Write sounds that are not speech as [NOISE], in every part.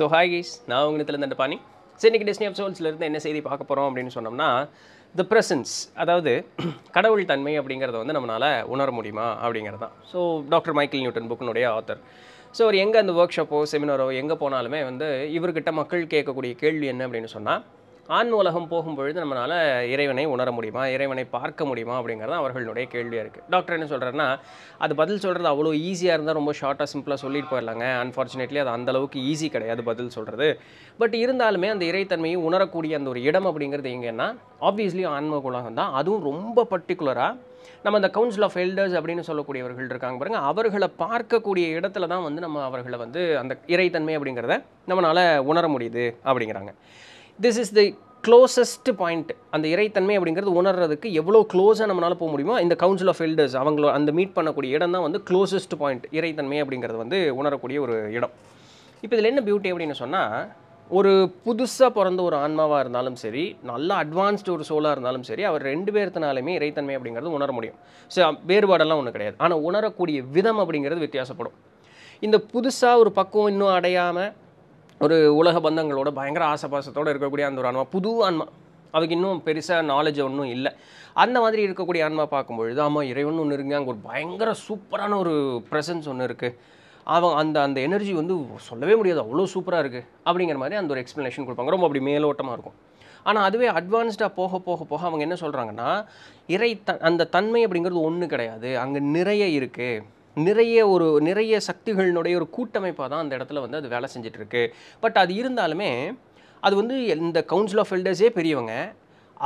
so hi guys நான் உங்கள் நிலத்திலேருந்து பாணி சரி இன்றைக்கி டிஸ்னி ஆஃப் சோல்ஸ்லேருந்து என்ன செய்தி பார்க்க போகிறோம் அப்படின்னு சொன்னோம்னா தி ப்ரெசன்ஸ் அதாவது [CLEARS THROAT] கடவுள் தன்மை அப்படிங்கிறத வந்து நம்மளால் உணர முடியுமா அப்படிங்கிறது தான் ஸோ டாக்டர் மைக்கேல் நியூட்டன் புக்கினுடைய ஆத்தர் ஸோ அவர் எங்கே அந்த ஒர்க் ஷாப்போ செமினாரோ எங்கே போனாலுமே வந்து இவர்கிட்ட மக்கள் கேட்கக்கூடிய கேள்வி என்ன அப்படின்னு சொன்னால் ஆண் உலகம் போகும்பொழுது நம்மளால் இறைவனை உணர முடியுமா இறைவனை பார்க்க முடியுமா அப்படிங்கிறது அவர்களுடைய கேள்வியாக இருக்குது டாக்டர் என்ன சொல்கிறேன்னா அது பதில் சொல்கிறது அவ்வளோ ஈஸியாக இருந்தால் ரொம்ப ஷார்ட்டாக சிம்பிளாக சொல்லிட்டு போயிடலாங்க அன்ஃபார்ச்சுனேட்லி அது அந்தளவுக்கு ஈஸி கிடையாது பதில் சொல்கிறது பட் இருந்தாலுமே அந்த இறைத்தன்மையை உணரக்கூடிய அந்த ஒரு இடம் அப்படிங்கிறது எங்கேன்னா ஆப்வியஸ்லி ஆன்ம உலகம் தான் அதுவும் ரொம்ப பர்டிகுலராக நம்ம அந்த கவுன்சில் ஆஃப் எல்டர்ஸ் அப்படின்னு சொல்லக்கூடியவர்கள் இருக்காங்க பாருங்கள் அவர்களை பார்க்கக்கூடிய இடத்துல தான் வந்து நம்ம அவர்களை வந்து அந்த இறைத்தன்மை அப்படிங்கிறத நம்மளால் உணர முடியுது அப்படிங்கிறாங்க this is the closest point அந்த இறைத்தன்மை அப்படிங்கிறது உணர்றதுக்கு எவ்வளோ க்ளோஸாக நம்மளால் போக முடியுமோ இந்த கவுன்சில் ஆஃப் எல்டர்ஸ் அவங்கள அந்த மீட் பண்ணக்கூடிய இடம் தான் வந்து க்ளோசஸ்ட் பாயிண்ட் இறைத்தன்மை அப்படிங்கிறது வந்து உணரக்கூடிய ஒரு இடம் இப்போ இதில் என்ன பியூட்டி அப்படின்னு சொன்னால் ஒரு புதுசாக பிறந்த ஒரு ஆன்மாவாக இருந்தாலும் சரி நல்லா அட்வான்ஸ்டு ஒரு சோலாக இருந்தாலும் சரி அவர் ரெண்டு பேர்த்தினாலுமே இறைத்தன்மை அப்படிங்கிறது உணர முடியும் ஸோ வேறுபாடெல்லாம் ஒன்றும் கிடையாது ஆனால் உணரக்கூடிய விதம் அப்படிங்கிறது வித்தியாசப்படும் இந்த புதுசாக ஒரு பக்குவம் இன்னும் அடையாமல் ஒரு உலக பந்தங்களோட பயங்கர ஆசபாசத்தோடு இருக்கக்கூடிய அந்த ஒரு ஆன்மா புது ஆன்மா அதுக்கு இன்னும் பெருசாக நாலேஜ் ஒன்றும் இல்லை அந்த மாதிரி இருக்கக்கூடிய ஆன்மா பார்க்கும்பொழுது ஆமாம் இறைவன் ஒன்று இருக்குங்க அங்கே ஒரு பயங்கர சூப்பரான ஒரு ப்ரெசன்ஸ் ஒன்று இருக்குது அவன் அந்த அந்த எனர்ஜி வந்து சொல்லவே முடியாது அவ்வளோ சூப்பராக இருக்குது அப்படிங்கிற மாதிரி அந்த ஒரு எக்ஸ்ப்ளனேஷன் கொடுப்பாங்க ரொம்ப அப்படி மேலோட்டமாக இருக்கும் ஆனால் அதுவே அட்வான்ஸ்டாக போக போக போக அவங்க என்ன சொல்கிறாங்கன்னா இறை த அந்த தன்மை அப்படிங்கிறது ஒன்று கிடையாது அங்கே நிறைய இருக்குது நிறைய ஒரு நிறைய சக்திகளினுடைய ஒரு கூட்டமைப்பாக தான் அந்த இடத்துல வந்து அது வேலை செஞ்சிட்ருக்கு பட் அது இருந்தாலுமே அது வந்து இந்த கவுன்சில் ஆஃப் எல்டர்ஸே பெரியவங்க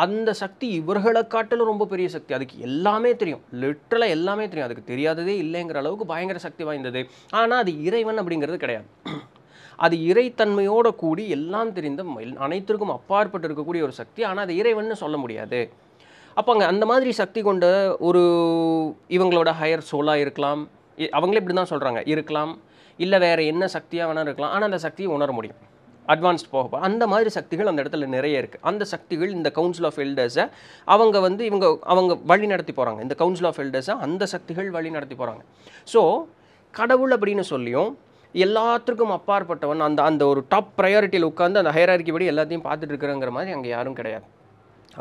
அந்த சக்தி இவர்களை காட்டிலும் ரொம்ப பெரிய சக்தி அதுக்கு எல்லாமே தெரியும் லிட்ரலாக எல்லாமே தெரியும் அதுக்கு தெரியாததே இல்லைங்கிற அளவுக்கு பயங்கர சக்தி வாய்ந்தது ஆனால் அது இறைவன் அப்படிங்கிறது கிடையாது அது இறைத்தன்மையோட கூடி எல்லாம் தெரிந்த அனைத்திற்கும் அப்பாற்பட்டு இருக்கக்கூடிய ஒரு சக்தி ஆனால் அது இறைவன் சொல்ல முடியாது அப்போ அங்கே அந்த மாதிரி சக்தி கொண்ட ஒரு இவங்களோட ஹையர் சோலாக இருக்கலாம் அவங்களே இப்படி தான் சொல்கிறாங்க இருக்கலாம் இல்லை வேறு என்ன சக்தியாக வேணால் இருக்கலாம் ஆனால் அந்த சக்தியை உணர முடியும் அட்வான்ஸ்ட் போக அந்த மாதிரி சக்திகள் அந்த இடத்துல நிறைய இருக்குது அந்த சக்திகள் இந்த கவுன்சில் ஆஃப் எல்டர்ஸை அவங்க வந்து இவங்க அவங்க வழி நடத்தி போகிறாங்க இந்த கவுன்சில் ஆஃப் எல்டர்ஸை அந்த சக்திகள் வழி நடத்தி போகிறாங்க ஸோ கடவுள் அப்படின்னு சொல்லியும் எல்லாத்துக்கும் அப்பாற்பட்டவன் அந்த அந்த ஒரு டாப் ப்ரையாரிட்டியில் உட்காந்து அந்த ஹையரார்க்கி படி எல்லாத்தையும் பார்த்துட்டு இருக்கிறங்கிற மாதிரி அங்கே யாரும் கிடையாது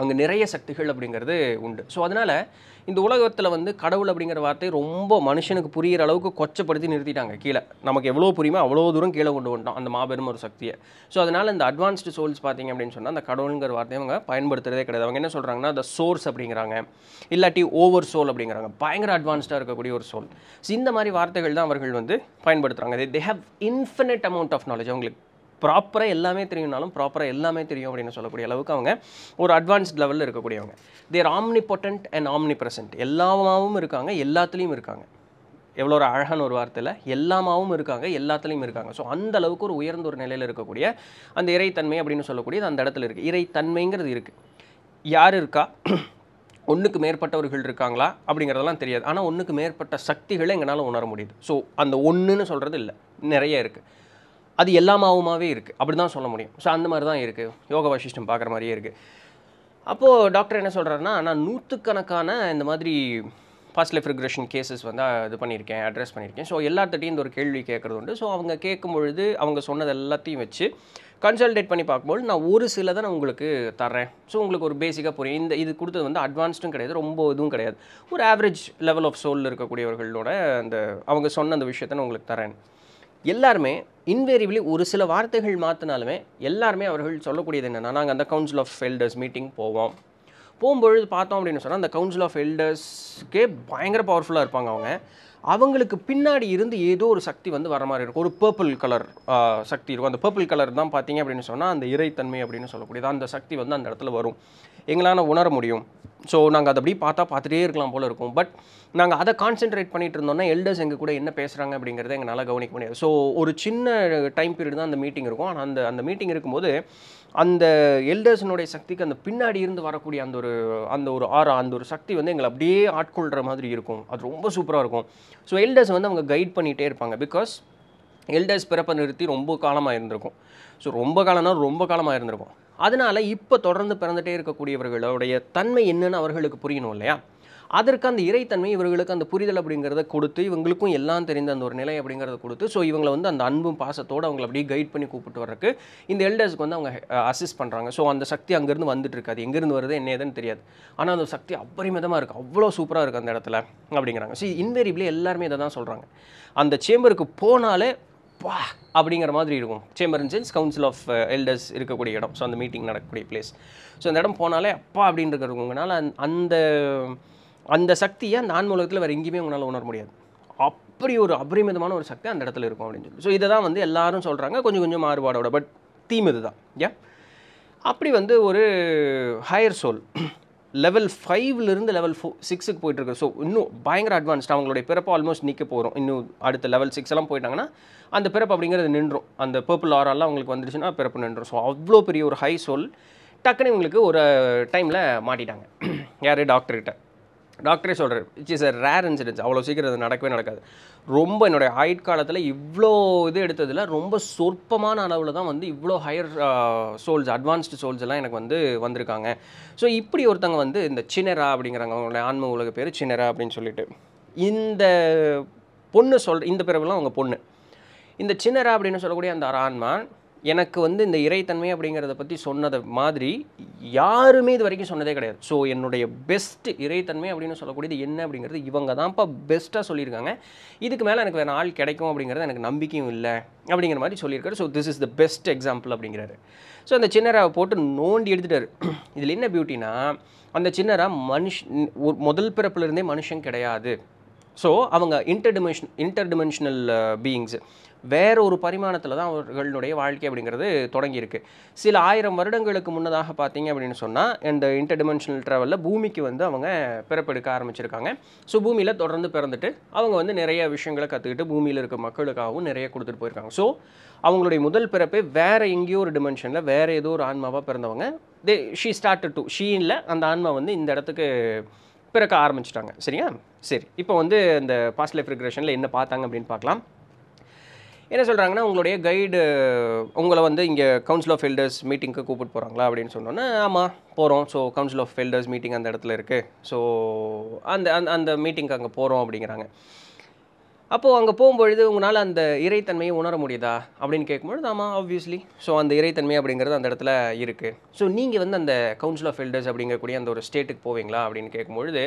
அங்கே நிறைய சக்திகள் அப்படிங்கிறது உண்டு ஸோ அதனால் இந்த உலகத்தில் வந்து கடவுள் அப்படிங்கிற வார்த்தை ரொம்ப மனுஷனுக்கு புரிகிற அளவுக்கு கொச்சப்படுத்தி நிறுத்திட்டாங்க கீழே நமக்கு எவ்வளோ புரியுமோ அவ்வளோ தூரம் கீழே கொண்டு வந்தோம் அந்த மாபெரும் ஒரு சக்தியை ஸோ அதனால் இந்த அட்வான்ஸ்டு சோல்ஸ் பார்த்திங்க அப்படின்னு சொன்னால் அந்த கடவுளுங்கிற வார்த்தையை அவங்க பயன்படுத்துகிறதே கிடையாது அவங்க என்ன சொல்கிறாங்கன்னா அந்த சோர்ஸ் அப்படிங்கிறாங்க இல்லாட்டி ஓவர் சோல் அப்படிங்கிறாங்க பயங்கர அட்வான்ஸ்டாக இருக்கக்கூடிய ஒரு சோல் ஸோ இந்த மாதிரி வார்த்தைகள் தான் அவர்கள் வந்து பயன்படுத்துகிறாங்க they have infinite amount of knowledge அவங்களுக்கு ப்ராப்பராக எல்லாமே தெரியும்னாலும் ப்ராப்பராக எல்லாமே தெரியும் அப்படின்னு சொல்லக்கூடிய அளவுக்கு அவங்க ஒரு அட்வான்ஸ்ட் லெவலில் இருக்கக்கூடியவங்க they're omnipotent and omnipresent எல்லாமாவும் இருக்காங்க எல்லாத்துலேயும் இருக்காங்க எவ்வளோ ஒரு அழகான ஒரு வார்த்தையில் எல்லாமாவும் இருக்காங்க எல்லாத்துலேயும் இருக்காங்க ஸோ அந்த அளவுக்கு ஒரு உயர்ந்த ஒரு நிலையில் இருக்கக்கூடிய அந்த இறைத்தன்மை அப்படின்னு சொல்லக்கூடியது அந்த இடத்துல இருக்குது இறைத்தன்மைங்கிறது இருக்குது யார் இருக்கா ஒன்றுக்கு மேற்பட்டவர்கள் இருக்காங்களா அப்படிங்கிறதெல்லாம் தெரியாது ஆனால் ஒன்றுக்கு மேற்பட்ட சக்திகளை எங்களால் உணர முடியுது ஸோ அந்த ஒன்றுன்னு சொல்கிறது இல்லை நிறைய இருக்குது அது எல்லா இருக்குது அப்படி தான் சொல்ல முடியும் ஸோ அந்த மாதிரி தான் இருக்குது யோக வசிஷ்டம் பார்க்குற மாதிரியே இருக்குது அப்போது டாக்டர் என்ன சொல்கிறாருன்னா நான் நூற்றுக்கணக்கான இந்த மாதிரி பாஸ்ட் லைஃப் ரிக்ரெஷன் கேசஸ் வந்து இது பண்ணியிருக்கேன் அட்ரஸ் பண்ணியிருக்கேன் ஸோ எல்லாத்திட்டையும் இந்த ஒரு கேள்வி கேட்குறது உண்டு ஸோ அவங்க கேட்கும் பொழுது அவங்க சொன்னது எல்லாத்தையும் வச்சு கன்சல்டேட் பண்ணி பார்க்கும்போது நான் ஒரு சில தான் நான் உங்களுக்கு தரேன் ஸோ உங்களுக்கு ஒரு பேசிக்காக புரியும் இந்த இது கொடுத்தது வந்து அட்வான்ஸ்டும் கிடையாது ரொம்ப இதுவும் கிடையாது ஒரு ஆவரேஜ் லெவல் ஆஃப் சோலில் இருக்கக்கூடியவர்களோட அந்த அவங்க சொன்ன அந்த விஷயத்தை நான் உங்களுக்கு தரேன் எல்லாருமே இன்வேரியபிளி ஒரு சில வார்த்தைகள் மாற்றினாலுமே எல்லாருமே அவர்கள் சொல்லக்கூடியது என்னென்னா நாங்கள் அந்த கவுன்சில் ஆஃப் எல்டர்ஸ் மீட்டிங் போவோம் போகும்பொழுது பார்த்தோம் அப்படின்னு சொன்னால் அந்த கவுன்சில் ஆஃப் எல்டர்ஸ்க்கே பயங்கர பவர்ஃபுல்லாக இருப்பாங்க அவங்க அவங்களுக்கு பின்னாடி இருந்து ஏதோ ஒரு சக்தி வந்து வர மாதிரி இருக்கும் ஒரு பர்பிள் கலர் சக்தி இருக்கும் அந்த பர்பிள் கலர் தான் பார்த்தீங்க அப்படின்னு சொன்னால் அந்த இறைத்தன்மை அப்படின்னு சொல்லக்கூடியது அந்த சக்தி வந்து அந்த இடத்துல வரும் எங்களால் உணர முடியும் ஸோ நாங்கள் அதை அப்படி பார்த்தா பார்த்துட்டே இருக்கலாம் போல் இருக்கும் பட் நாங்கள் அதை கான்சென்ட்ரேட் பண்ணிட்டு இருந்தோன்னா எல்டர்ஸ் எங்கள் கூட என்ன பேசுகிறாங்க அப்படிங்கிறத எங்களால் கவனிக்க முடியாது ஸோ ஒரு சின்ன டைம் பீரியட் தான் அந்த மீட்டிங் இருக்கும் ஆனால் அந்த அந்த மீட்டிங் இருக்கும்போது அந்த எல்டர்ஸினுடைய சக்திக்கு அந்த பின்னாடி இருந்து வரக்கூடிய அந்த ஒரு அந்த ஒரு ஆறா அந்த ஒரு சக்தி வந்து எங்களை அப்படியே ஆட்கொள்கிற மாதிரி இருக்கும் அது ரொம்ப சூப்பராக இருக்கும் ஸோ எல்டர்ஸ் வந்து அவங்க கைட் பண்ணிகிட்டே இருப்பாங்க பிகாஸ் எல்டர்ஸ் பிறப்பை நிறுத்தி ரொம்ப காலமாக இருந்திருக்கும் ஸோ ரொம்ப காலம்னா ரொம்ப காலமாக இருந்திருக்கும் அதனால் இப்போ தொடர்ந்து பிறந்துகிட்டே இருக்கக்கூடியவர்களுடைய தன்மை என்னன்னு அவர்களுக்கு புரியணும் இல்லையா அதற்கு அந்த இறைத்தன்மை இவர்களுக்கு அந்த புரிதல் அப்படிங்கிறத கொடுத்து இவங்களுக்கும் எல்லாம் தெரிந்த அந்த ஒரு நிலை அப்படிங்கிறத கொடுத்து ஸோ இவங்களை வந்து அந்த அன்பும் பாசத்தோடு அவங்களை அப்படியே கைட் பண்ணி கூப்பிட்டு வர்றதுக்கு இந்த எல்டர்ஸ்க்கு வந்து அவங்க அசிஸ்ட் பண்ணுறாங்க ஸோ அந்த சக்தி அங்கேருந்து வந்துட்டு இருக்காது எங்கேருந்து வருது என்ன ஏதுன்னு தெரியாது ஆனால் அந்த சக்தி அப்பரிமிதமாக இருக்குது அவ்வளோ சூப்பராக இருக்குது அந்த இடத்துல அப்படிங்கிறாங்க ஸோ இன்வெரிபிளே எல்லாருமே இதை தான் சொல்கிறாங்க அந்த சேம்பருக்கு போனாலே வா அப்படிங்கிற மாதிரி இருக்கும் chamber sense council of elders இருக்கக்கூடிய இடம் ஸோ அந்த மீட்டிங் நடக்கக்கூடிய பிளேஸ் ஸோ அந்த இடம் போனாலே அப்பா அப்படின்றது இருக்குங்கனால அந்த அந்த சக்தியை அந்த ஆன்மூலகத்தில் வேறு எங்கேயுமே உங்களால் உணர முடியாது அப்படி ஒரு அபரிமிதமான ஒரு சக்தி அந்த இடத்துல இருக்கும் அப்படின்னு சொல்லி ஸோ இதை தான் வந்து எல்லாரும் சொல்கிறாங்க கொஞ்சம் கொஞ்சம் மாறுபாடோட பட் தீம் இது தான் ஏ அப்படி வந்து ஒரு ஹையர் சோல் லெவல் ஃபைவ்லேருந்து லெவல் ஃபோ சிக்ஸுக்கு போயிட்டுருக்கு ஸோ இன்னும் பயங்கர அட்வான்ஸ்டாக அவங்களுடைய பிறப்பு ஆல்மோஸ்ட் நிற்க போகிறோம் இன்னும் அடுத்த லெவல் சிக்ஸ் எல்லாம் போயிட்டாங்கன்னா அந்த பிறப்பு அப்படிங்கிறது நின்றும் அந்த பர்பிள் ஆரெல்லாம் உங்களுக்கு வந்துடுச்சுன்னா பிறப்பு நின்றும் ஸோ அவ்வளோ பெரிய ஒரு ஹை சொல் டக்குன்னு இவங்களுக்கு ஒரு டைமில் மாட்டிட்டாங்க யார் டாக்டர்கிட்ட டாக்டரே சொல்கிறார் it's is a rare incidence அவ்வளோ சீக்கிரம் அது நடக்கவே நடக்காது ரொம்ப என்னுடைய ஹைட் காலத்தில் இவ்வளோ இது எடுத்ததில் ரொம்ப சொற்பமான அளவில் தான் வந்து இவ்வளோ ஹையர் சோல்ஸ் அட்வான்ஸ்டு சோல்ஸ் எல்லாம் எனக்கு வந்து வந்திருக்காங்க ஸோ இப்படி ஒருத்தங்க வந்து இந்த சின்னரா அப்படிங்கிறாங்க அவங்களுடைய ஆன்ம உலக பேர் சின்னரா அப்படின்னு சொல்லிட்டு இந்த பொண்ணு சொல் இந்த பிறவெல்லாம் அவங்க பொண்ணு இந்த சின்னரா அப்படின்னு சொல்லக்கூடிய அந்த ஆன்மா எனக்கு வந்து இந்த இறைத்தன்மை அப்படிங்கிறத பற்றி சொன்னதை மாதிரி யாருமே இது வரைக்கும் சொன்னதே கிடையாது ஸோ என்னுடைய பெஸ்ட் இறைத்தன்மை அப்படின்னு சொல்லக்கூடியது என்ன அப்படிங்கிறது இவங்க தான்ப்பா பெஸ்ட்டாக சொல்லியிருக்காங்க இதுக்கு மேலே எனக்கு வேறு ஆள் கிடைக்கும் அப்படிங்கிறது எனக்கு நம்பிக்கையும் இல்லை அப்படிங்கிற மாதிரி சொல்லியிருக்காரு so this is the best example அப்படிங்கிறாரு ஸோ அந்த சின்னராவை போட்டு நோண்டி எடுத்துட்டாரு [CLEARS THROAT] இதில் என்ன பியூட்டினா அந்த சின்னரா மனுஷ் முதல் பிறப்புலேருந்தே மனுஷன் கிடையாது ஸோ அவங்க inter dimension interdimensional beings வேற ஒரு பரிமாணத்தில் தான் அவர்களுடைய வாழ்க்கை அப்படிங்கிறது தொடங்கியிருக்கு சில ஆயிரம் வருடங்களுக்கு முன்னதாக பார்த்தீங்க அப்படின்னு சொன்னால் இந்த இன்டர் ட்ராவலில் பூமிக்கு வந்து அவங்க பிறப்பெடுக்க ஆரம்பிச்சிருக்காங்க ஸோ பூமியில் தொடர்ந்து பிறந்துட்டு அவங்க வந்து நிறைய விஷயங்களை கற்றுக்கிட்டு பூமியில் இருக்க மக்களுக்காகவும் நிறைய கொடுத்துட்டு போயிருக்காங்க ஸோ அவங்களுடைய முதல் பிறப்பே வேறு எங்கேயோ ஒரு டிமென்ஷனில் வேறு ஏதோ ஒரு ஆன்மாவாக பிறந்தவங்க தே ஷீ ஸ்டார்ட் டு ஷீனில் அந்த ஆன்மா வந்து இந்த இடத்துக்கு பிறக்க ஆரம்பிச்சிட்டாங்க சரியா சரி இப்போ வந்து இந்த பாஸ்ட் லைஃப் ரிக்ரெஷனில் என்ன பார்த்தாங்க அப்படின்னு பார்க்கலாம் என்ன சொல்கிறாங்கன்னா உங்களுடைய கைடு உங்களை வந்து இங்கே கவுன்சில் ஆஃப் ஃபெல்டர்ஸ் மீட்டிங்க்கு கூப்பிட்டு போகிறாங்களா அப்படின்னு சொன்னோன்னே ஆமாம் போகிறோம் so council of elders meeting அந்த இடத்துல இருக்குது ஸோ அந்த அந்த அந்த மீட்டிங்க்கு அங்கே போகிறோம் அப்படிங்கிறாங்க அப்போது அங்கே போகும்பொழுது உங்களால் அந்த இறைத்தன்மையை உணர முடியுதா அப்படின்னு கேட்கும்பொழுது ஆமாம் ஆப்வியஸ்லி ஸோ அந்த இறைத்தன்மை அப்படிங்கிறது அந்த இடத்துல இருக்குது ஸோ நீங்கள் வந்து அந்த கவுன்சில் ஆஃப் எல்டர்ஸ் அப்படிங்கக்கூடிய அந்த ஒரு ஸ்டேட்டுக்கு போவீங்களா அப்படின்னு கேட்கும்பொழுது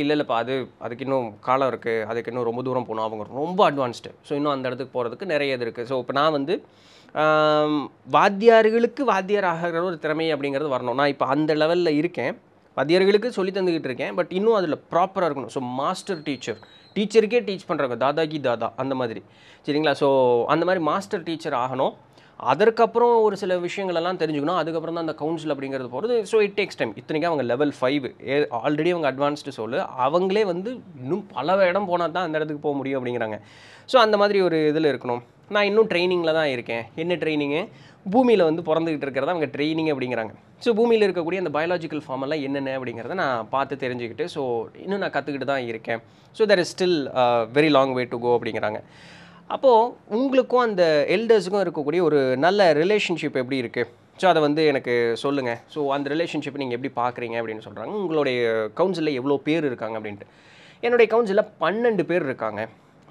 இல்லை இல்லைப்பா அது அதுக்கு இன்னும் காலம் இருக்குது அதுக்கு இன்னும் ரொம்ப தூரம் போகணும் அவங்க ரொம்ப அட்வான்ஸ்டு ஸோ இன்னும் அந்த இடத்துக்கு போகிறதுக்கு நிறைய இது இருக்குது ஸோ இப்போ நான் வந்து வாத்தியார்களுக்கு வாத்தியார் ஆகிற ஒரு திறமை அப்படிங்கிறது வரணும் நான் இப்போ அந்த லெவலில் இருக்கேன் வாத்தியார்களுக்கு சொல்லி தந்துக்கிட்டு இருக்கேன் பட் இன்னும் அதில் ப்ராப்பராக இருக்கணும் ஸோ மாஸ்டர் டீச்சர் டீச்சருக்கே டீச் பண்ணுறாங்க தாதாகி தாதா அந்த மாதிரி சரிங்களா ஸோ அந்த மாதிரி மாஸ்டர் டீச்சர் ஆகணும் அதற்கப்புறம் ஒரு சில விஷயங்களெல்லாம் தெரிஞ்சுக்கணும் அதுக்கப்புறம் தான் அந்த கவுன்சில் அப்படிங்கிறது போகிறது ஸோ இட் டேக்ஸ் டைம் இத்தனைக்கும் அவங்க லெவல் ஃபைவ் ஏ ஆல்ரெடி அவங்க அட்வான்ஸ்டு சொல்லு அவங்களே வந்து இன்னும் பல இடம் போனால் தான் அந்த இடத்துக்கு போக முடியும் அப்படிங்கிறாங்க ஸோ அந்த மாதிரி ஒரு இதில் இருக்கணும் நான் இன்னும் ட்ரைனிங்கில் தான் இருக்கேன் என்ன ட்ரைனிங்கு பூமியில் வந்து பிறந்துக்கிட்டு இருக்கிறத அவங்க ட்ரெயினிங் அப்படிங்கிறாங்க ஸோ பூமியில் இருக்கக்கூடிய அந்த பயாலஜிக்கல் ஃபார்மெல்லாம் என்னென்ன அப்படிங்கிறத நான் பார்த்து தெரிஞ்சுக்கிட்டு ஸோ இன்னும் நான் கற்றுக்கிட்டு தான் இருக்கேன் so there is still very long way to go அப்படிங்கிறாங்க அப்போது உங்களுக்கும் அந்த எல்டர்ஸுக்கும் இருக்கக்கூடிய ஒரு நல்ல ரிலேஷன்ஷிப் எப்படி இருக்குது ஸோ அதை வந்து எனக்கு சொல்லுங்கள் ஸோ அந்த ரிலேஷன்ஷிப் நீங்கள் எப்படி பார்க்குறீங்க அப்படின்னு சொல்கிறாங்க உங்களுடைய கவுன்சிலில் எவ்வளோ பேர் இருக்காங்க அப்படின்ட்டு என்னுடைய கவுன்சிலில் பன்னெண்டு பேர் இருக்காங்க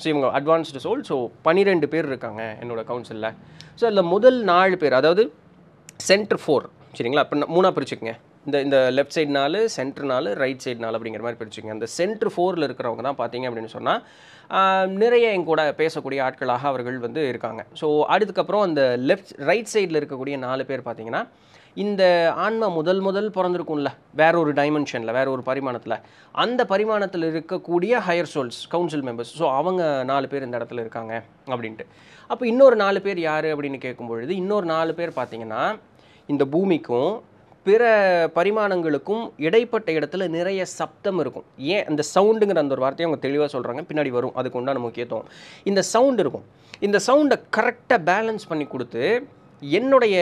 ஸோ இவங்க அட்வான்ஸ்டு சோல் ஸோ பன்னிரெண்டு பேர் இருக்காங்க என்னோடய கவுன்சிலில் ஸோ அதில் முதல் நாலு பேர் அதாவது சென்டர் ஃபோர் சரிங்களா அப்போ மூணாக பிரிச்சுக்கோங்க இந்த இந்த லெஃப்ட் சைடு நாலு சென்ட்ரு நாலு ரைட் சைடு நாலு அப்படிங்கிற மாதிரி பிரிச்சுங்க அந்த சென்ட்ரு ஃபோரில் இருக்கிறவங்க தான் பார்த்தீங்க அப்படின்னு சொன்னால் நிறைய என் கூட பேசக்கூடிய ஆட்களாக அவர்கள் வந்து இருக்காங்க ஸோ அதுக்கப்புறம் அந்த லெஃப்ட் ரைட் சைடில் இருக்கக்கூடிய நாலு பேர் பார்த்தீங்கன்னா இந்த ஆன்மா முதல் முதல் பிறந்திருக்கும்ல வேற ஒரு டைமென்ஷனில் வேற ஒரு பரிமாணத்தில் அந்த பரிமாணத்தில் இருக்கக்கூடிய higher souls council members so அவங்க நாலு பேர் இந்த இடத்துல இருக்காங்க அப்படின்ட்டு அப்போ இன்னொரு நாலு பேர் யார் அப்படின்னு கேட்கும் பொழுது இன்னொரு நாலு பேர் பார்த்தீங்கன்னா இந்த பூமிக்கும் பிற பரிமாணங்களுக்கும் இடைப்பட்ட இடத்துல நிறைய சப்தம் இருக்கும் ஏன் அந்த சவுண்டுங்கிற அந்த ஒரு வார்த்தையை அவங்க தெளிவாக சொல்கிறாங்க பின்னாடி வரும் அதுக்கு உண்டான முக்கியத்துவம் இந்த சவுண்ட் இருக்கும் இந்த சவுண்டை கரெக்டாக பேலன்ஸ் பண்ணி கொடுத்து என்னுடைய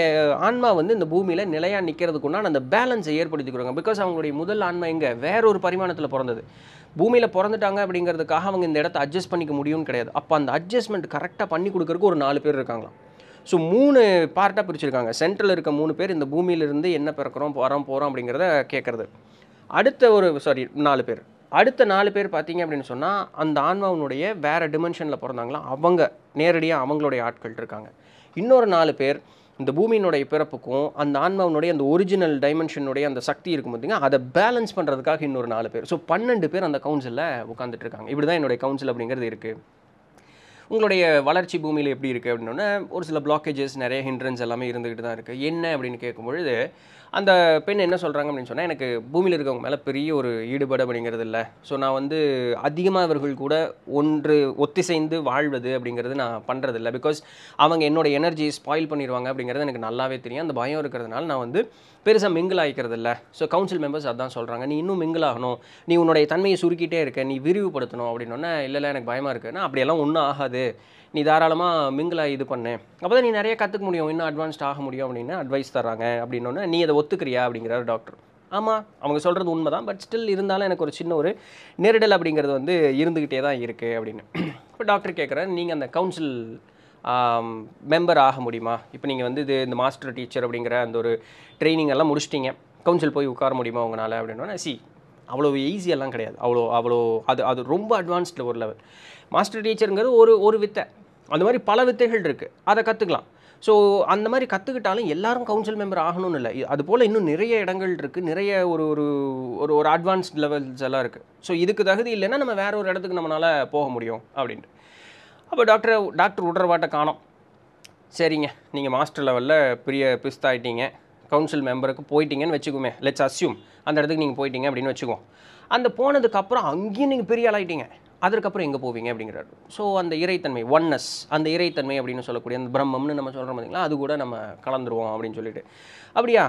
ஆன்மா வந்து இந்த பூமியில் நிலையாக நிற்கிறதுக்குன்னா அந்த பேலன்ஸை ஏற்படுத்திக்கிறாங்க பிகாஸ் அவங்களுடைய முதல் ஆன்மா எங்கே வேற ஒரு பரிமாணத்தில் பிறந்தது பூமியில் பிறந்துட்டாங்க அப்படிங்கிறதுக்காக அவங்க இந்த இடத்த அட்ஜஸ்ட் பண்ணிக்க முடியும்னு கிடையாது அப்போ அந்த அட்ஜஸ்ட்மெண்ட் கரெக்டாக பண்ணி கொடுக்குறக்கு ஒரு நாலு பேர் இருக்காங்களாம் ஸோ மூணு பார்ட்டாக பிரிச்சிருக்காங்க சென்ட்ரில் இருக்க மூணு பேர் இந்த பூமியிலிருந்து என்ன பிறக்கிறோம் வரோம் போகிறோம் அப்படிங்கிறத கேட்குறது அடுத்த ஒரு சாரி நாலு பேர் அடுத்த நாலு பேர் பார்த்தீங்க அப்படின்னு சொன்னால் அந்த ஆன்மாவனுடைய வேறு டிமென்ஷனில் பிறந்தாங்களாம் அவங்க நேரடியாக அவங்களுடைய ஆட்கள் இருக்காங்க இன்னொரு நாலு பேர் இந்த பூமியினுடைய பிறப்புக்கும் அந்த ஆன்மாவினுடைய அந்த ஒரிஜினல் டைமென்ஷனுடைய அந்த சக்தி இருக்கும் பார்த்தீங்கன்னா அதை பேலன்ஸ் பண்ணுறதுக்காக இன்னொரு நாலு பேர் ஸோ பன்னெண்டு பேர் அந்த கவுன்சிலில் உட்காந்துட்டு இருக்காங்க இப்படி தான் என்னுடைய கவுன்சில் அப்படிங்கிறது இருக்குது உங்களுடைய வளர்ச்சி பூமியில் எப்படி இருக்குது அப்படின்னோடனே ஒரு சில பிளாக்கேஜஸ் நிறைய ஹிண்ட்ரன்ஸ் எல்லாமே இருந்துக்கிட்டு தான் இருக்குது என்ன அப்படின்னு கேட்கும்பொழுது அந்த பெண் என்ன சொல்கிறாங்க அப்படின்னு சொன்னால் எனக்கு பூமியில் இருக்கவங்க மேலே பெரிய ஒரு ஈடுபாடு அப்படிங்கிறது இல்லை ஸோ நான் வந்து அதிகமாக இவர்கள் கூட ஒன்று ஒத்திசைந்து வாழ்வது அப்படிங்கிறது நான் பண்ணுறதில்ல பிகாஸ் அவங்க என்னோட எனர்ஜி ஸ்பாயில் பண்ணிடுவாங்க அப்படிங்கிறது எனக்கு நல்லாவே தெரியும் அந்த பயம் இருக்கிறதுனால நான் வந்து பெருசாக மிங்கிள் ஆகிக்கிறது இல்லை ஸோ கவுன்சில் மெம்பர்ஸ் அதான் சொல்கிறாங்க நீ இன்னும் மிங்கிள் ஆகணும் நீ உன்னுடைய தன்மையை சுருக்கிட்டே இருக்க நீ விரிவுபடுத்தணும் அப்படின்னோடனே இல்லை இல்லை எனக்கு பயமாக இருக்குது நான் அப்படியெல்லாம் ஒன்றும் ஆகாது நீ தாராளமாக மிங்கிளாக இது பண்ணு அப்போ தான் நீ நிறைய கற்றுக்க முடியும் இன்னும் அட்வான்ஸ்ட் ஆக முடியும் அப்படின்னு அட்வைஸ் தராங்க அப்படின்னு நீ அதை ஒத்துக்கிறியா அப்படிங்கிறார் டாக்டர் ஆமாம் அவங்க சொல்கிறது உண்மை தான் பட் ஸ்டில் இருந்தாலும் எனக்கு ஒரு சின்ன ஒரு நேரிடல் அப்படிங்கிறது வந்து இருந்துக்கிட்டே தான் இருக்குது அப்படின்னு [CLEARS THROAT] இப்போ டாக்டர் கேட்குறேன் நீங்கள் அந்த கவுன்சில் மெம்பர் ஆக முடியுமா இப்போ நீங்கள் வந்து இது இந்த மாஸ்டர் டீச்சர் அப்படிங்கிற அந்த ஒரு ட்ரைனிங் எல்லாம் முடிச்சிட்டிங்க கவுன்சில் போய் உட்கார முடியுமா உங்களால் அப்படின்னா சி அவ்வளோ ஈஸியெல்லாம் கிடையாது அவ்வளோ அவ்வளோ அது அது ரொம்ப அட்வான்ஸ்டு ஒரு லெவல் மாஸ்டர் டீச்சருங்கிறது ஒரு ஒரு வித்தை அந்த மாதிரி பல வித்தைகள் இருக்குது அதை கற்றுக்கலாம் ஸோ அந்த மாதிரி கற்றுக்கிட்டாலும் எல்லாரும் கவுன்சில் மெம்பர் ஆகணும்னு இல்லை அது போல் இன்னும் நிறைய இடங்கள் இருக்குது நிறைய ஒரு ஒரு ஒரு ஒரு அட்வான்ஸ்ட் லெவல்ஸ் எல்லாம் இருக்குது ஸோ இதுக்கு தகுதி இல்லைன்னா நம்ம வேறு ஒரு இடத்துக்கு நம்மளால் போக முடியும் அப்படின்ட்டு அப்போ டாக்டர் டாக்டர் உடற்பாட்டை காணோம் சரிங்க நீங்கள் மாஸ்டர் லெவலில் பெரிய பிஸ்தாயிட்டீங்க கவுன்சில் மெம்பருக்கு போயிட்டீங்கன்னு வச்சுக்கோமே லெட்ஸ் அஸ்யூம் அந்த இடத்துக்கு நீங்கள் போயிட்டீங்க அப்படின்னு வச்சுக்கோம் அந்த போனதுக்கப்புறம் அங்கேயும் நீங்கள் பெரிய ஆளாகிட்டீங்க அதற்கப்புறம் எங்கே போவீங்க அப்படிங்கிறார் ஸோ அந்த இறைத்தன்மை ஒன்னஸ் அந்த இறைத்தன்மை அப்படின்னு சொல்லக்கூடிய அந்த பிரம்மம்னு நம்ம சொல்கிறோம் பார்த்தீங்களா அது கூட நம்ம கலந்துருவோம் அப்படின்னு சொல்லிட்டு அப்படியா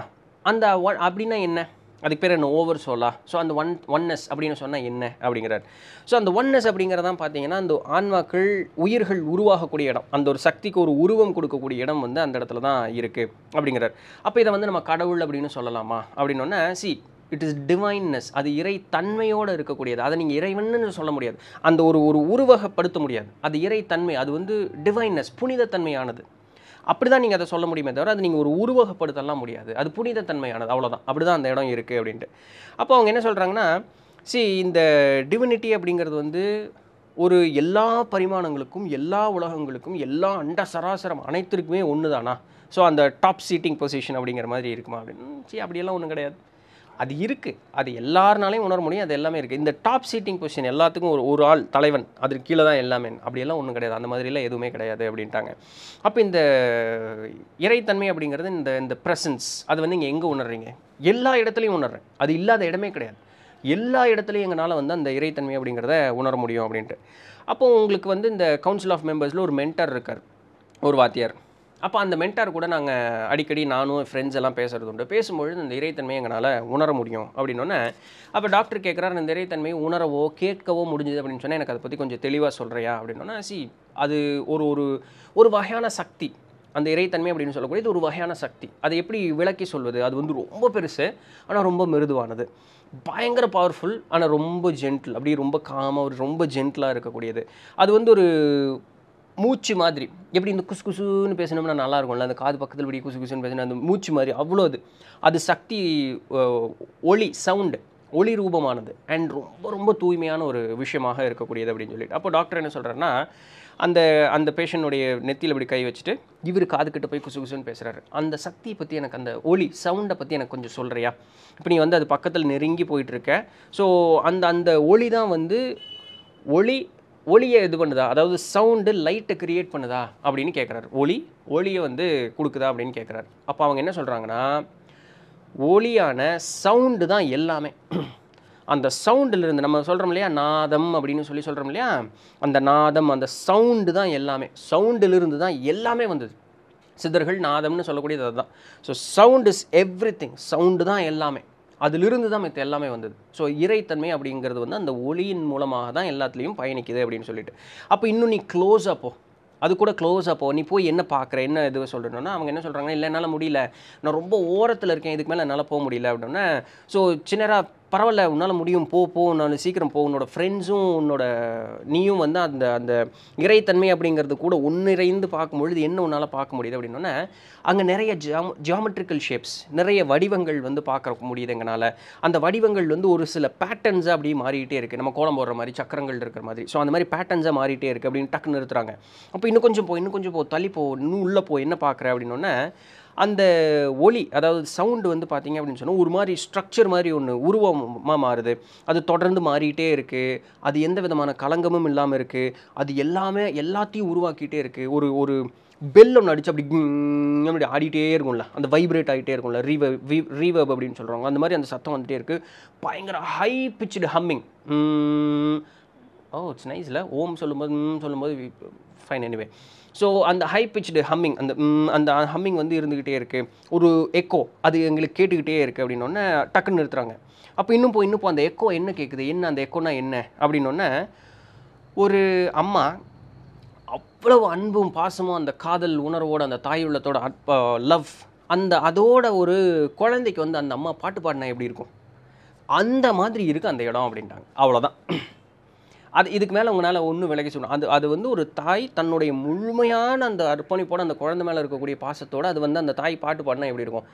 அந்த அப்படின்னா என்ன அதுக்கு பேர் என்ன ஓவர் சோலா ஸோ அந்த ஒன் ஒன்னஸ் அப்படின்னு சொன்னால் என்ன அப்படிங்கிறார் ஸோ அந்த ஒன்னஸ் அப்படிங்கிறதான் பார்த்தீங்கன்னா அந்த ஆன்மாக்கள் உயிர்கள் உருவாகக்கூடிய இடம் அந்த ஒரு சக்திக்கு ஒரு உருவம் கொடுக்கக்கூடிய இடம் வந்து அந்த இடத்துல தான் இருக்குது அப்படிங்கிறார் அப்போ இதை வந்து நம்ம கடவுள் அப்படின்னு சொல்லலாமா அப்படின்னு சி இட் இஸ் டிவைன்னஸ் அது இறை தன்மையோடு இருக்கக்கூடியது அதை நீங்கள் இறைவன்னு சொல்ல முடியாது அந்த ஒரு ஒரு உருவகப்படுத்த முடியாது அது இறை தன்மை அது வந்து டிவைன்னஸ் புனிதத்தன்மையானது அப்படி தான் நீங்கள் அதை சொல்ல முடியுமே தவிர அது நீங்கள் ஒரு உருவகப்படுத்தலாம் முடியாது அது புனிதத்தன்மையானது அவ்வளோதான் அப்படி தான் அந்த இடம் இருக்குது அப்படின்ட்டு அப்போ அவங்க என்ன சொல்கிறாங்கன்னா சி இந்த டிவினிட்டி அப்படிங்கிறது வந்து ஒரு எல்லா பரிமாணங்களுக்கும் எல்லா உலகங்களுக்கும் எல்லா அண்ட சராசரம் அனைத்திற்குமே ஒன்று தானா ஸோ அந்த டாப் சீட்டிங் பொசிஷன் அப்படிங்கிற மாதிரி இருக்குமா அப்படின்னு சி அப்படியெல்லாம் ஒன்றும் கிடையாது அது இருக்குது அது எல்லாருனாலையும் உணர முடியும் அது எல்லாமே இருக்குது இந்த டாப் சீட்டிங் பொசிஷன் எல்லாத்துக்கும் ஒரு ஒரு ஆள் தலைவன் அதுக்கு கீழே தான் எல்லாமே அப்படியெல்லாம் ஒன்றும் கிடையாது அந்த மாதிரிலாம் எதுவுமே கிடையாது அப்படின்ட்டாங்க அப்போ இந்த இறைத்தன்மை அப்படிங்கிறது இந்த இந்த ப்ரெசன்ஸ் அது வந்து இங்கே எங்கே உணர்றீங்க எல்லா இடத்துலையும் உணர்றேன் அது இல்லாத இடமே கிடையாது எல்லா இடத்துலையும் எங்களால் வந்து அந்த இறைத்தன்மை அப்படிங்கிறத உணர முடியும் அப்படின்ட்டு அப்போது உங்களுக்கு வந்து இந்த கவுன்சில் ஆஃப் மெம்பர்ஸில் ஒரு மென்டர் இருக்கார் ஒரு வாத்தியார் அப்போ அந்த மென்டார் கூட நாங்கள் அடிக்கடி நானும் ஃப்ரெண்ட்ஸ் எல்லாம் பேசுகிறது உண்டு பேசும்பொழுது இந்த இறைத்தன்மையை எங்களால் உணர முடியும் அப்படின்னொன்னே அப்போ டாக்டர் கேட்குறாரு இந்த இறைத்தன்மையை உணரவோ கேட்கவோ முடிஞ்சது அப்படின்னு சொன்னால் எனக்கு அதை பற்றி கொஞ்சம் தெளிவாக சொல்கிறியா அப்படின்னோன்னா சி அது ஒரு ஒரு ஒரு வகையான சக்தி அந்த இறைத்தன்மை அப்படின்னு சொல்லக்கூடியது ஒரு வகையான சக்தி அதை எப்படி விளக்கி சொல்வது அது வந்து ரொம்ப பெருசு ஆனால் ரொம்ப மிருதுவானது பயங்கர பவர்ஃபுல் ஆனால் ரொம்ப ஜென்டில் அப்படியே ரொம்ப காமாக ஒரு ரொம்ப ஜென்டிலாக இருக்கக்கூடியது அது வந்து ஒரு மூச்சு மாதிரி எப்படி இந்த குசு குசுன்னு பேசினோம்னா நல்லா இருக்கும்ல அந்த காது பக்கத்தில் இப்படி குசு குசுன்னு பேசினா அந்த மூச்சு மாதிரி அவ்வளோ அது அது சக்தி ஒளி சவுண்டு ஒளி ரூபமானது அண்ட் ரொம்ப ரொம்ப தூய்மையான ஒரு விஷயமாக இருக்கக்கூடியது அப்படின்னு சொல்லிட்டு அப்போ டாக்டர் என்ன சொல்கிறேன்னா அந்த அந்த பேஷண்ட்டுடைய நெத்தியில் இப்படி கை வச்சுட்டு இவர் காதுக்கிட்ட போய் குசு குசுன்னு பேசுகிறாரு அந்த சக்தியை பற்றி எனக்கு அந்த ஒளி சவுண்டை பற்றி எனக்கு கொஞ்சம் சொல்கிறியா இப்போ நீ வந்து அது பக்கத்தில் நெருங்கி போயிட்டுருக்க ஸோ அந்த அந்த ஒளி தான் வந்து ஒளி ஒளியை இது பண்ணுதா அதாவது சவுண்டு லைட்டை க்ரியேட் பண்ணுதா அப்படின்னு கேட்குறாரு ஒளி ஒளியை வந்து கொடுக்குதா அப்படின்னு கேட்குறாரு அப்போ அவங்க என்ன சொல்கிறாங்கன்னா ஒளியான சவுண்டு தான் எல்லாமே அந்த சவுண்டிலிருந்து நம்ம சொல்கிறோம் இல்லையா நாதம் அப்படின்னு சொல்லி சொல்கிறோம் இல்லையா அந்த நாதம் அந்த சவுண்டு தான் எல்லாமே சவுண்டிலிருந்து தான் எல்லாமே வந்தது சித்தர்கள் நாதம்னு சொல்லக்கூடியது அதுதான் so sound is everything sound தான் எல்லாமே அதிலிருந்து தான் மற்ற எல்லாமே வந்தது ஸோ இறைத்தன்மை அப்படிங்கிறது வந்து அந்த ஒளியின் மூலமாக தான் எல்லாத்துலேயும் பயணிக்குது அப்படின்னு சொல்லிட்டு அப்போ இன்னும் நீ க்ளோஸ் அப்போ அது கூட க்ளோஸ் அப்போ நீ போய் என்ன பார்க்குற என்ன இது சொல்கிறேன்னா அவங்க என்ன சொல்கிறாங்கன்னா இல்லை என்னால் முடியல நான் ரொம்ப ஓரத்தில் இருக்கேன் இதுக்கு மேலே என்னால் போக முடியல அப்படின்னா ஸோ சின்னராக பரவாயில்ல உன்னால் முடியும் போ போ நான் சீக்கிரம் போ உன்னோட ஃப்ரெண்ட்ஸும் உன்னோட நீயும் வந்து அந்த அந்த இறைத்தன்மை அப்படிங்கிறது கூட ஒன்றிறைந்து பார்க்கும் பொழுது என்ன உன்னால் பார்க்க முடியுது அப்படின்னோடனே அங்கே நிறைய ஜாம் ஜியாமெட்ரிக்கல் ஷேப்ஸ் நிறைய வடிவங்கள் வந்து பார்க்க முடியுது எங்களால் அந்த வடிவங்கள் வந்து ஒரு சில பேட்டர்ன்ஸாக அப்படியே மாறிக்கிட்டே இருக்குது நம்ம கோலம் போடுற மாதிரி சக்கரங்கள் இருக்கிற மாதிரி ஸோ அந்த மாதிரி பேட்டர்ன்ஸாக மாறிட்டே இருக்குது அப்படின்னு டக்குன்னு நிறுத்துறாங்க அப்போ இன்னும் கொஞ்சம் போ இன்னும் கொஞ்சம் போ தள்ளி போ இன்னும் உள்ளே போ என்ன பார்க்குற அப்படின்னோடனே அந்த ஒலி அதாவது சவுண்டு வந்து பார்த்திங்க அப்படின்னு சொன்னால் ஒரு மாதிரி ஸ்ட்ரக்சர் மாதிரி ஒன்று உருவமாக மாறுது அது தொடர்ந்து மாறிக்கிட்டே இருக்குது அது எந்த விதமான களங்கமும் இல்லாமல் இருக்குது அது எல்லாமே எல்லாத்தையும் உருவாக்கிட்டே இருக்குது ஒரு ஒரு பெல் ஒன்று அடித்து அப்படி அப்படி ஆடிட்டே இருக்கும்ல அந்த வைப்ரேட் ஆகிட்டே இருக்கும்ல ரீவர்ப் ரீவர்ப் அப்படின்னு சொல்கிறாங்க அந்த மாதிரி அந்த சத்தம் வந்துகிட்டே இருக்குது பயங்கர high pitched humming oh it's நைஸில் ஓம் சொல்லும்போது சொல்லும்போது ஃபைன் எனிவே ஸோ அந்த ஹை பிச்டு ஹம்மிங் அந்த அந்த ஹம்மிங் வந்து இருந்துக்கிட்டே இருக்குது ஒரு எக்கோ அது எங்களுக்கு கேட்டுக்கிட்டே இருக்குது அப்படின்னோடனே டக்குன்னு நிறுத்துறாங்க அப்போ இன்னும் போய் இன்னும் போ அந்த எக்கோ என்ன கேட்குது என்ன அந்த எக்கோனா என்ன அப்படின்னோடனே ஒரு அம்மா அவ்வளவு அன்பும் பாசமும் அந்த காதல் உணர்வோடு அந்த தாய் உள்ளத்தோட லவ் அந்த அதோட ஒரு குழந்தைக்கு வந்து அந்த அம்மா பாட்டு பாடினா எப்படி இருக்கும் அந்த மாதிரி இருக்குது அந்த இடம் அப்படின்ட்டாங்க அவ்வளோதான் அது இதுக்கு மேலே உங்களால் ஒன்றும் விலகி சொல்லணும் அது அது வந்து ஒரு தாய் தன்னுடைய முழுமையான அந்த அர்ப்பணிப்போட அந்த குழந்தை மேலே இருக்கக்கூடிய பாசத்தோடு அது வந்து அந்த தாய் பாட்டு பாடினா எப்படி இருக்கும்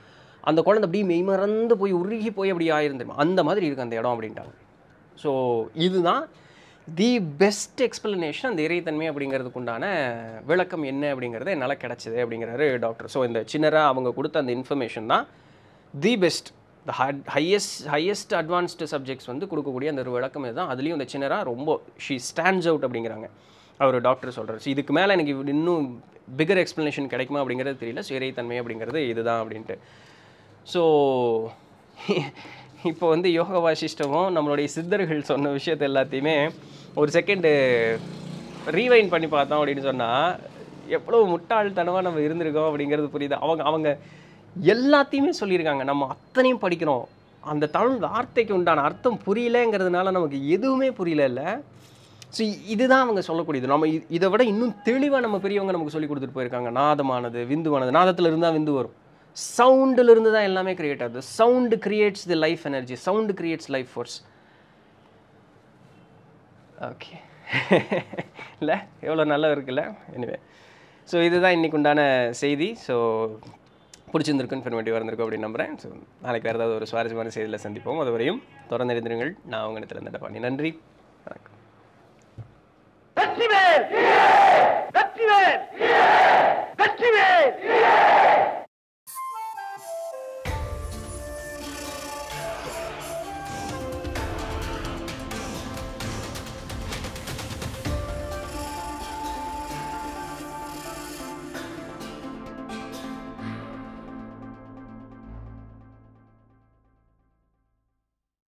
அந்த குழந்தை அப்படியே மெய்மறந்து போய் உருகி போய் அப்படி ஆயிருந்துருமா அந்த மாதிரி இருக்குது அந்த இடம் அப்படின்ட்டாங்க ஸோ இதுதான் தி பெஸ்ட் எக்ஸ்பிளனேஷன் அந்த இறைத்தன்மை அப்படிங்கிறதுக்கு உண்டான விளக்கம் என்ன அப்படிங்கிறது என்னால் கிடச்சிது அப்படிங்கிறாரு டாக்டர் ஸோ இந்த சின்னராக அவங்க கொடுத்த அந்த இன்ஃபர்மேஷன் தான் தி பெஸ்ட் இந்த ஹையஸ்ட் ஹையஸ்ட் அட்வான்ஸ்டு சப்ஜெக்ட்ஸ் வந்து கொடுக்கக்கூடிய அந்த ஒரு விளக்கமே தான் அதுலேயும் இந்த சின்னராக ரொம்ப ஷீ ஸ்டாண்ட்ஸ் அவுட் அப்படிங்கிறாங்க அவர் டாக்டர் சொல்கிறார் ஸோ இதுக்கு மேலே எனக்கு இன்னும் பிகர் எக்ஸ்ப்ளனேஷன் கிடைக்குமா அப்படிங்கிறது தெரியல சுயத்தன்மை அப்படிங்கிறது இதுதான் அப்படின்ட்டு ஸோ இப்போ வந்து யோக வாசிஷ்டமும் நம்மளுடைய சித்தர்கள் சொன்ன விஷயத்தை எல்லாத்தையுமே ஒரு செகண்டு ரீவைன் பண்ணி பார்த்தோம் அப்படின்னு சொன்னால் எவ்வளோ முட்டாள்தனமாக நம்ம இருந்திருக்கோம் அப்படிங்கிறது புரியுது அவங்க அவங்க எல்லாத்தையுமே சொல்லியிருக்காங்க நம்ம அத்தனையும் படிக்கிறோம் அந்த தமிழ் வார்த்தைக்கு உண்டான அர்த்தம் புரியலங்கிறதுனால நமக்கு எதுவுமே புரியல இல்லை ஸோ இதுதான் அவங்க சொல்லக்கூடியது நம்ம இதை விட இன்னும் தெளிவாக நம்ம பெரியவங்க நமக்கு சொல்லி கொடுத்துட்டு போயிருக்காங்க நாதமானது விந்துவானது நாதத்தில் இருந்தால் விந்து வரும் சவுண்டிலிருந்து தான் எல்லாமே கிரியேட் ஆகுது sound creates the life energy sound creates life force okay இல்லை எவ்வளோ நல்லா இருக்குல்ல எனிவே ஸோ இதுதான் இன்றைக்கு உண்டான செய்தி ஸோ பிடிச்சிருந்திருக்கும் இன்ஃபர்மேட்டிவ் வந்திருக்கும் அப்படின்னு நம்புகிறேன் ஸோ நாளைக்கு வேறு ஏதாவது ஒரு சுவாரஸ்யமான செய்தியில் சந்திப்போம் அதுவரையும் தொடர்ந்திருந்திருங்கள் நான் உங்கள் இடத்துல இருந்த பண்ணி நன்றி வணக்கம்